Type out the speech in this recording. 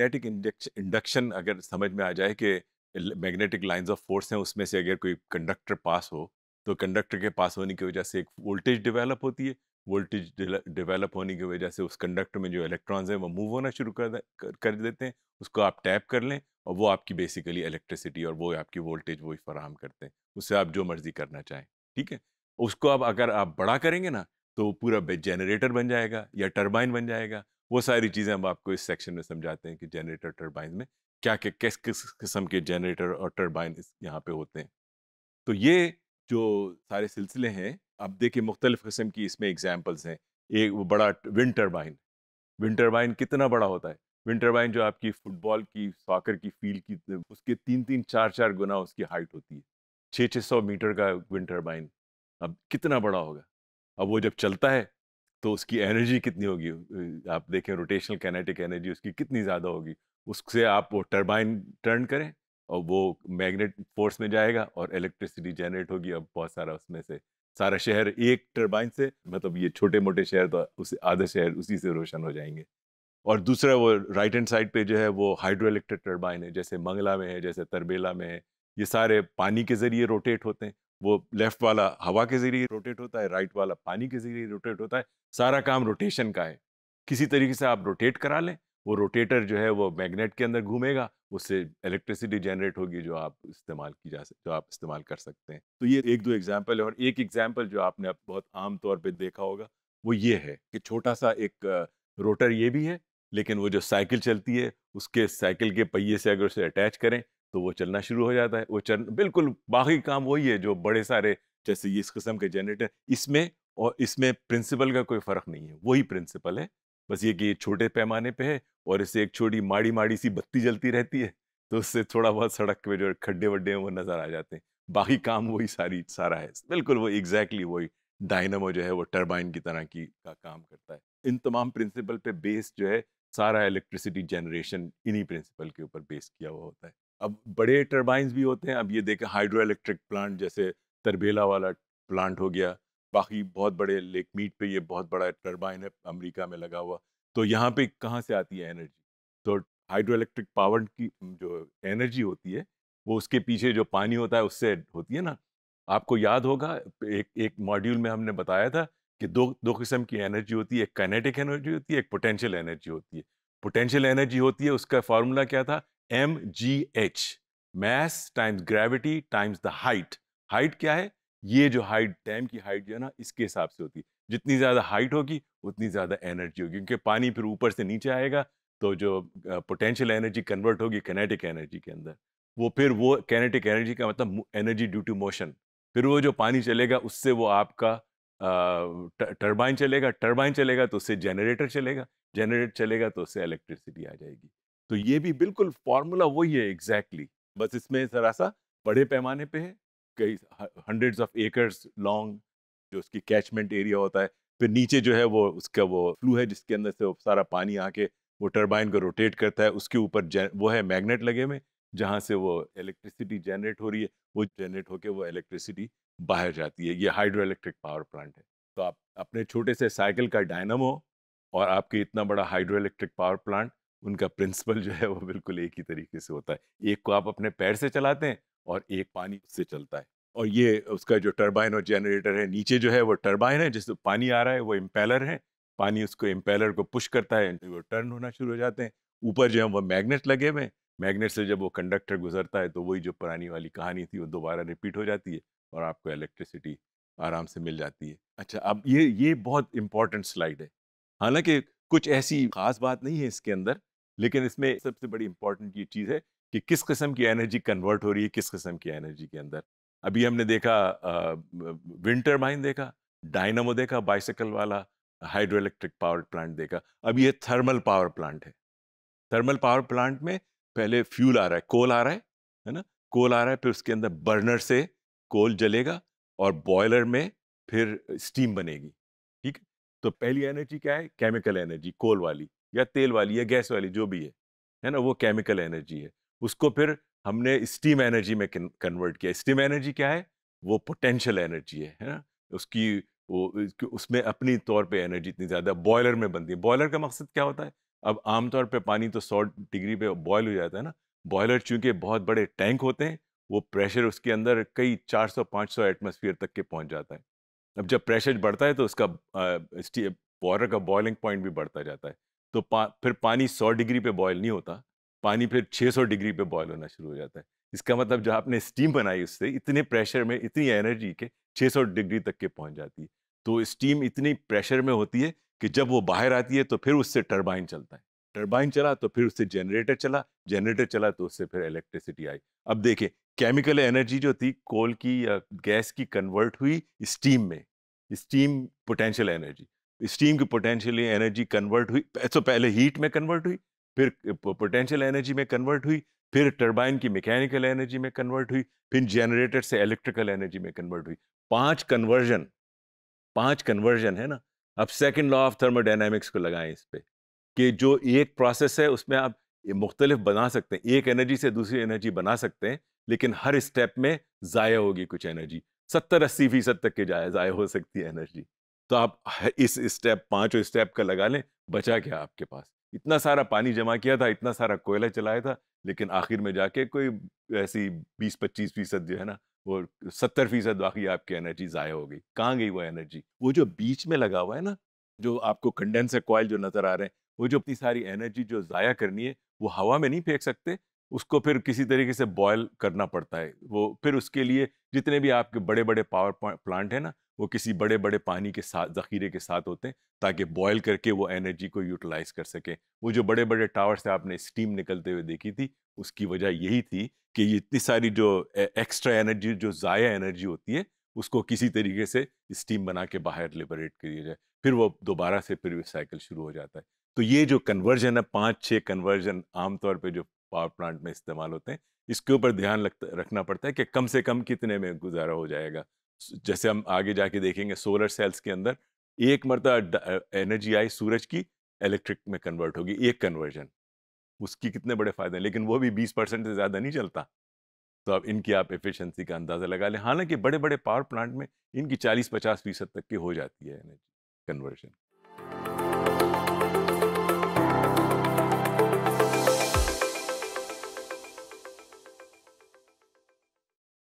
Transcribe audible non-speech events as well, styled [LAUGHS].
Magnetic induction अगर समझ में आ जाए कि मैग्नेटिक लाइंस ऑफ फोर्स हैं उसमें से अगर कोई कंडक्टर पास हो तो कंडक्टर के पास होने की वजह से एक वोल्टेज डेवलप होती है वोल्टेज डेवलप होने की वजह से उस कंडक्टर में जो इलेक्ट्रॉन्स हैं वो मूव होना शुरू कर कर देते हैं उसको आप टैप कर लें और वो आपकी बेसिकली इलेक्ट्रिसिटी और वो आपकी वोल्टेज वही फराहम करते हैं उससे आप जो मर्ज़ी करना चाहें ठीक है उसको आप अगर आप बड़ा करेंगे ना तो पूरा जनरेटर बन जाएगा या टर्बाइन बन जाएगा वो सारी चीज़ें हम आपको इस सेक्शन में समझाते हैं कि जनरेटर टर्बाइन में क्या क्या किस किस किस्म के जनरेटर और टर्बाइन इस यहाँ पे होते हैं तो ये जो सारे सिलसिले हैं अब देखिए मुख्तलिफ़ किस्म की इसमें एग्जाम्पल्स हैं एक वो बड़ा विंड टर्बाइन विंड टर्बाइन कितना बड़ा होता है विंड टर्बाइन जो आपकी फुटबॉल की सॉकर की फील्ड की उसके तीन तीन चार चार गुना उसकी हाइट होती है छः छः सौ मीटर का विंड टर्बाइन अब कितना बड़ा होगा अब वो जब चलता है तो उसकी एनर्जी कितनी होगी आप देखें रोटेशनल कैनेटिक एनर्जी उसकी कितनी ज़्यादा होगी उससे आप वो टर्बाइन टर्न करें और वो मैग्नेट फोर्स में जाएगा और इलेक्ट्रिसिटी जनरेट होगी अब बहुत सारा उसमें से सारा शहर एक टर्बाइन से मतलब ये छोटे मोटे शहर तो उसे आधा शहर उसी से रोशन हो जाएंगे और दूसरा वो राइट हैंड साइड पे जो है वो हाइड्रो इलेक्ट्रिक टर्बाइन है जैसे मंगला में है जैसे तरबेला में है ये सारे पानी के ज़रिए रोटेट होते हैं वो लेफ्ट वाला हवा के जरिए रोटेट होता है राइट वाला पानी के जरिए रोटेट होता है सारा काम रोटेशन का है किसी तरीके से आप रोटेट करा लें वो रोटेटर जो है वो मैग्नेट के अंदर घूमेगा उससे इलेक्ट्रिसिटी जनरेट होगी जो आप इस्तेमाल की जा सकते जो आप इस्तेमाल कर सकते हैं तो ये एक दो एग्जाम्पल है और एक एग्जाम्पल जो आपने बहुत आम तौर पर देखा होगा वो ये है कि छोटा सा एक रोटर ये भी है लेकिन वो जो साइकिल चलती है उसके साइकिल के पहिए से अगर उसे अटैच करें तो वो चलना शुरू हो जाता है वो चल बिल्कुल बाकी काम वही है जो बड़े सारे जैसे ये इस किस्म के जनरेटर इसमें और इसमें प्रिंसिपल का कोई फ़र्क नहीं है वही प्रिंसिपल है बस ये कि ये छोटे पैमाने पे है और इससे एक छोटी माड़ी माड़ी सी बत्ती जलती रहती है तो उससे थोड़ा बहुत सड़क पे जो खड्डे वड्डे हैं वो नज़र आ जाते हैं बाकी काम वही सारी सारा है बिल्कुल वो एग्जैक्टली exactly वही डायनमो जो है वो टर्बाइन की तरह की का काम करता है इन तमाम प्रिंसिपल पे बेस्ड जो है सारा इलेक्ट्रिसिटी जनरेशन इन्हीं प्रिंसिपल के ऊपर बेस किया हुआ होता है अब बड़े टर्बाइंस भी होते हैं अब ये देखें हाइड्रो इलेक्ट्रिक प्लांट जैसे तरबेला वाला प्लांट हो गया बाकी बहुत बड़े लेक मीट पे ये बहुत बड़ा टर्बाइन है अमेरिका में लगा हुआ तो यहाँ पे कहाँ से आती है एनर्जी तो हाइड्रो इलेक्ट्रिक पावर की जो एनर्जी होती है वो उसके पीछे जो पानी होता है उससे होती है ना आपको याद होगा एक एक मॉड्यूल में हमने बताया था कि दो दो किस्म की एनर्जी होती है एक काइनेटिक एनर्जी होती है एक पोटेंशियल एनर्जी होती है पोटेंशियल एनर्जी होती है उसका फार्मूला क्या था M G H mass times gravity times the height height क्या है ये जो हाइट डैम की हाइट जो है ना इसके हिसाब से होती है जितनी ज़्यादा हाइट होगी उतनी ज़्यादा एनर्जी होगी क्योंकि पानी फिर ऊपर से नीचे आएगा तो जो पोटेंशियल एनर्जी कन्वर्ट होगी कैनेटिक एनर्जी के अंदर वो फिर वो कैनेटिक एनर्जी का मतलब एनर्जी ड्यू टू मोशन फिर वो जो पानी चलेगा उससे वो आपका टर्बाइन चलेगा टर्बाइन चलेगा तो उससे जनरेटर चलेगा जनरेटर चलेगा तो उससे इलेक्ट्रिसिटी आ जाएगी तो ये भी बिल्कुल फॉर्मूला वही है एग्जैक्टली exactly. बस इसमें जरा सा बड़े पैमाने पे है कई हंड्रेड्स ऑफ एकर्स लॉन्ग जो उसकी कैचमेंट एरिया होता है फिर नीचे जो है वो उसका वो फ्लू है जिसके अंदर से वो सारा पानी आके वो टर्बाइन को रोटेट करता है उसके ऊपर वो है मैग्नेट लगे हुए जहाँ से वो इलेक्ट्रिसिटी जनरेट हो रही है वो जनरेट होकर वो इलेक्ट्रिसिटी बाहर जाती है ये हाइड्रो इलेक्ट्रिक पावर प्लांट है तो आप अपने छोटे से साइकिल का डायनमो और आपके इतना बड़ा हाइड्रो इलेक्ट्रिक पावर प्लांट उनका प्रिंसिपल जो है वो बिल्कुल एक ही तरीके से होता है एक को आप अपने पैर से चलाते हैं और एक पानी से चलता है और ये उसका जो टर्बाइन और जनरेटर है नीचे जो है वो टर्बाइन है जिससे पानी आ रहा है वो इम्पेलर है पानी उसको इम्पेलर को पुश करता है वो टर्न होना शुरू हो जाते हैं ऊपर जो है वो मैग्नेट लगे हुए हैं मैग्नेट से जब वो कंडक्टर गुजरता है तो वही जो पुरानी वाली कहानी थी वो दोबारा रिपीट हो जाती है और आपको इलेक्ट्रिसिटी आराम से मिल जाती है अच्छा अब ये ये बहुत इंपॉर्टेंट स्लाइड है हालांकि कुछ ऐसी खास बात नहीं है इसके अंदर लेकिन इसमें सबसे बड़ी इंपॉर्टेंट ये चीज़ है कि किस किस्म की एनर्जी कन्वर्ट हो रही है किस किस्म की एनर्जी के अंदर अभी हमने देखा विंटर माइन देखा डायनामो देखा बाइसाइकिल वाला हाइड्रो इलेक्ट्रिक पावर प्लांट देखा अब ये थर्मल पावर प्लांट है थर्मल पावर प्लांट में पहले फ्यूल आ रहा है कोल आ रहा है है ना कोल आ रहा है फिर उसके अंदर बर्नर से कोल जलेगा और बॉयलर में फिर स्टीम बनेगी ठीक तो पहली एनर्जी क्या है केमिकल एनर्जी कोल वाली या तेल वाली या गैस वाली जो भी है है ना वो केमिकल एनर्जी है उसको फिर हमने स्टीम एनर्जी में कन्वर्ट किया स्टीम एनर्जी क्या है वो पोटेंशियल एनर्जी है है ना उसकी वो उसमें अपनी तौर पे एनर्जी इतनी ज़्यादा बॉयलर में बनती है बॉयलर का मकसद क्या होता है अब आमतौर पे पानी तो सौ डिग्री पे बॉयल हो जाता है ना बॉयलर चूँकि बहुत बड़े टैंक होते हैं वो प्रेशर उसके अंदर कई 400-500 एटमोसफियर तक के पहुंच जाता है अब जब प्रेशर बढ़ता है तो उसका बॉयलर का बॉयलिंग पॉइंट भी बढ़ता जाता है तो पा, फिर पानी 100 डिग्री पे बॉयल नहीं होता पानी फिर 600 डिग्री पे बॉयल होना शुरू हो जाता है इसका मतलब जो आपने स्टीम बनाई उससे इतने प्रेशर में इतनी एनर्जी के 600 डिग्री तक के पहुंच जाती है तो स्टीम इतनी प्रेशर में होती है कि जब वो बाहर आती है तो फिर उससे टर्बाइन चलता है टर्बाइन चला तो फिर उससे जनरेटर चला जनरेटर चला तो उससे फिर इलेक्ट्रिसिटी आई अब देखिए केमिकल एनर्जी जो थी कोल की या गैस की कन्वर्ट हुई स्टीम में स्टीम पोटेंशियल एनर्जी स्टीम की पोटेंशियल एनर्जी कन्वर्ट हुई तो पहले हीट में कन्वर्ट हुई फिर पोटेंशियल एनर्जी में कन्वर्ट हुई फिर टरबाइन की मैकेनिकल एनर्जी में कन्वर्ट हुई फिर जनरेटर से इलेक्ट्रिकल एनर्जी में कन्वर्ट हुई पांच कन्वर्जन पांच कन्वर्जन है ना अब सेकंड लॉ ऑफ थर्मोडाइनमिक्स को लगाएं इस पर कि जो एक प्रोसेस है उसमें आप मुख्तलिफ बना सकते हैं एक एनर्जी से दूसरी एनर्जी बना सकते हैं लेकिन हर स्टेप में ज़ाया होगी कुछ एनर्जी सत्तर अस्सी फीसद तक के जाए ज़ाया हो सकती है एनर्जी तो आप [LAUGHS] इस स्टेप पांचों स्टेप का लगा लें बचा क्या आपके पास इतना सारा पानी जमा किया था इतना सारा कोयला चलाया था लेकिन आखिर में जाके कोई ऐसी बीस पच्चीस फीसद जो है ना वो सत्तर फीसद बाकी आपकी एनर्जी ज़ाया हो गई कहाँ गई वो एनर्जी वो जो बीच में लगा हुआ है ना जो आपको कंडेंसर कॉयल जो नज़र आ रहे हैं वो जो अपनी सारी एनर्जी जो ज़ाया करनी है वो हवा में नहीं फेंक सकते उसको फिर किसी तरीके से बॉयल करना पड़ता है वो फिर उसके लिए जितने भी आपके बड़े बड़े पावर प्लांट हैं ना वो किसी बड़े बड़े पानी के साथ ज़ख़ीरे के साथ होते हैं ताकि बॉयल करके वो एनर्जी को यूटिलाइज़ कर सकें वो जो बड़े बड़े टावर से आपने स्टीम निकलते हुए देखी थी उसकी वजह यही थी कि ये इतनी सारी जो एक्स्ट्रा एनर्जी जो ज़ाया एनर्जी होती है उसको किसी तरीके से स्टीम बना के बाहर लिबरेट दिया जाए फिर वो दोबारा से फिर साइकिल शुरू हो जाता है तो ये जो कन्वर्जन है पाँच छः कन्वर्जन आमतौर पर जो पावर प्लांट में इस्तेमाल होते हैं इसके ऊपर ध्यान रखना पड़ता है कि कम से कम कितने में गुजारा हो जाएगा जैसे हम आगे जाके देखेंगे सोलर सेल्स के अंदर एक मरतबा एनर्जी आई सूरज की इलेक्ट्रिक में कन्वर्ट होगी एक कन्वर्जन उसकी कितने बड़े फ़ायदे हैं लेकिन वो भी 20 परसेंट से ज़्यादा नहीं चलता तो अब इनकी आप एफिशिएंसी का अंदाज़ा लगा लें हालांकि बड़े बड़े पावर प्लांट में इनकी 40-50 फीसद तक की हो जाती है एनर्जी कन्वर्जन